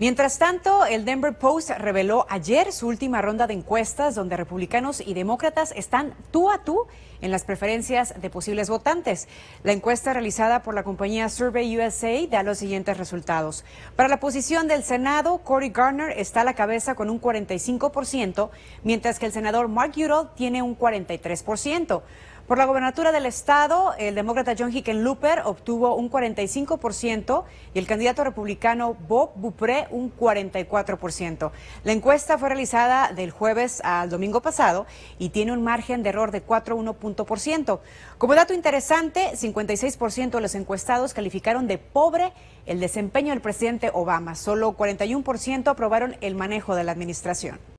Mientras tanto, el Denver Post reveló ayer su última ronda de encuestas donde republicanos y demócratas están tú a tú en las preferencias de posibles votantes. La encuesta realizada por la compañía Survey USA da los siguientes resultados. Para la posición del Senado, Cory Garner está a la cabeza con un 45%, mientras que el senador Mark Udall tiene un 43%. Por la gobernatura del estado, el demócrata John Hickenlooper obtuvo un 45% y el candidato republicano Bob Bupré un 44%. La encuesta fue realizada del jueves al domingo pasado y tiene un margen de error de 4,1 Como dato interesante, 56% de los encuestados calificaron de pobre el desempeño del presidente Obama. Solo 41% aprobaron el manejo de la administración.